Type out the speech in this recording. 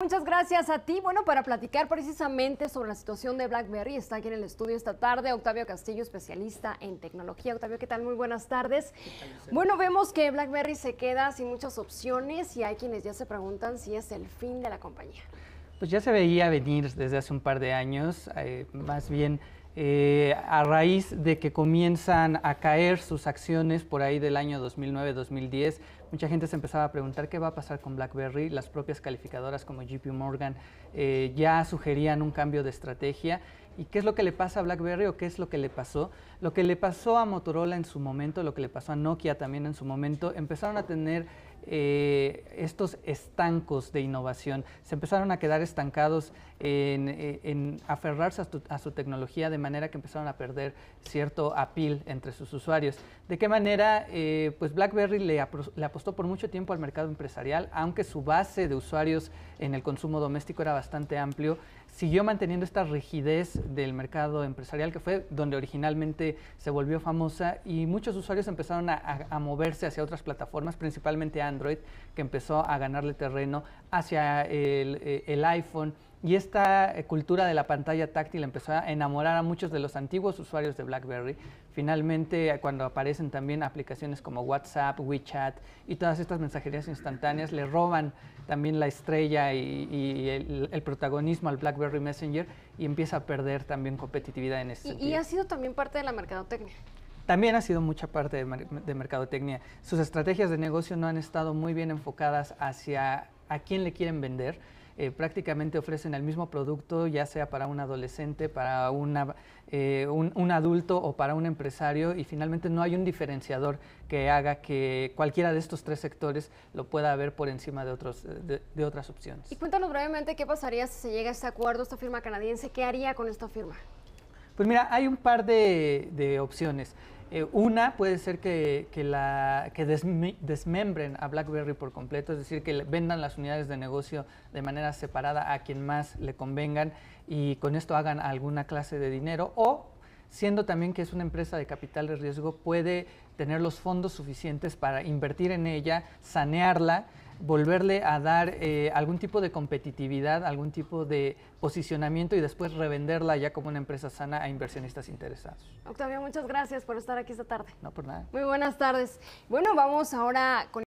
Muchas gracias a ti. Bueno, para platicar precisamente sobre la situación de BlackBerry, está aquí en el estudio esta tarde Octavio Castillo, especialista en tecnología. Octavio, ¿qué tal? Muy buenas tardes. bueno, vemos que BlackBerry se queda sin muchas opciones y hay quienes ya se preguntan si es el fin de la compañía. Pues ya se veía venir desde hace un par de años, eh, más bien eh, a raíz de que comienzan a caer sus acciones por ahí del año 2009-2010, mucha gente se empezaba a preguntar qué va a pasar con BlackBerry. Las propias calificadoras como JP Morgan eh, ya sugerían un cambio de estrategia. ¿Y qué es lo que le pasa a BlackBerry o qué es lo que le pasó? Lo que le pasó a Motorola en su momento, lo que le pasó a Nokia también en su momento, empezaron a tener eh, estos estancos de innovación. Se empezaron a quedar estancados en, eh, aferrarse a su, tecnología de manera que empezaron a perder cierto apil entre sus usuarios. ¿De qué manera? Eh, pues BlackBerry le, apostó por mucho tiempo al mercado empresarial, aunque su base de usuarios en el consumo doméstico era bastante amplio, siguió manteniendo esta rigidez del mercado empresarial que fue donde originalmente se volvió famosa y muchos usuarios empezaron a, a moverse hacia otras plataformas, principalmente a que empezó a ganarle terreno hacia el, eh, iPhone. Y esta eh, cultura de la pantalla táctil empezó a enamorar a muchos de los antiguos usuarios de BlackBerry. Finalmente, cuando aparecen también aplicaciones como WhatsApp, WeChat y todas estas mensajerías instantáneas, le roban también la estrella y, el, protagonismo al BlackBerry Messenger y empieza a perder también competitividad en este Y ha sido también parte de la mercadotecnia también ha sido mucha parte de, mercadotecnia. Sus estrategias de negocio no han estado muy bien enfocadas hacia a quién le quieren vender. Eh, prácticamente ofrecen el mismo producto, ya sea para un adolescente, para una, eh, un, adulto o para un empresario, y finalmente no hay un diferenciador que haga que cualquiera de estos tres sectores lo pueda ver por encima de, otras opciones. Y cuéntanos brevemente qué pasaría si se llega a este acuerdo, esta firma canadiense, ¿qué haría con esta firma? Pues mira, hay un par de opciones. Eh, una puede ser que, la, desmembren a BlackBerry por completo, es decir, que vendan las unidades de negocio de manera separada a quien más le convengan y con esto hagan alguna clase de dinero o siendo también que es una empresa de capital de riesgo, puede tener los fondos suficientes para invertir en ella, sanearla volverle a dar eh, algún tipo de competitividad, algún tipo de posicionamiento y después revenderla ya como una empresa sana a inversionistas interesados. Octavio, muchas gracias por estar aquí esta tarde. No, por nada. Muy buenas tardes. Bueno, vamos ahora con...